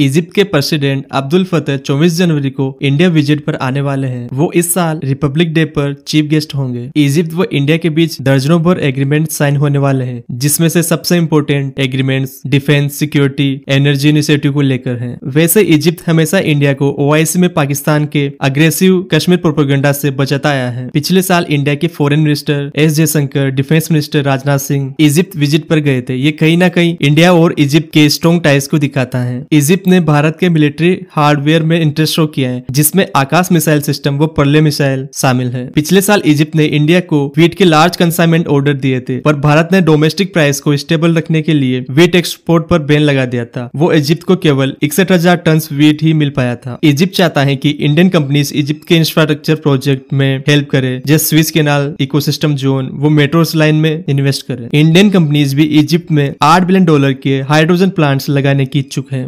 Egypt के president Abdul फतेह 24 जनवरी को India visit पर आने वाले हैं वो इस साल रिपब्लिक डे पर चीफ गेस्ट होंगे इजिप्ट व इंडिया के बीच दर्जनों भर एग्रीमेंट साइन होने वाले हैं जिसमें से सबसे important agreements defence security energy initiative को लेकर हैं वैसे इजिप्ट हमेशा इंडिया को ओ में पाकिस्तान के अग्रेसिव कश्मीर प्रोपोगंडा से आया है पिछले साल इंडिया के foreign minister S Jaishankar defence minister Rajnath Singh Egypt visit पर गए थे ये कहीं ना कहीं इंडिया और इजिप्ट के स्ट्रॉन्ग टाइज को दिखाता है इजिप्ट अमित ने भारत के मिलिट्री हार्डवेयर में इंटरेस्ट शो किया है जिसमें आकाश मिसाइल सिस्टम व पर्ले मिसाइल शामिल है पिछले साल इजिप्ट ने इंडिया को वीट के लार्ज कंसाइनमेंट ऑर्डर दिए थे पर भारत ने डोमेस्टिक प्राइस को स्टेबल रखने के लिए वीट एक्सपोर्ट पर बैन लगा दिया था वो इजिप्ट को केवल इकसठ हजार टन वीट ही मिल पाया था इजिप्ट चाहता है की इंडियन कंपनीज इजिप्ट के इंफ्रास्ट्रक्चर प्रोजेक्ट में हेल्प करे जैसे स्विस केनाल इको जोन वो मेट्रो लाइन में इन्वेस्ट करे इंडियन कंपनीज भी इजिप्ट में आठ बिलियन डॉलर के हाइड्रोजन प्लांट्स लगाने की इच्छुक है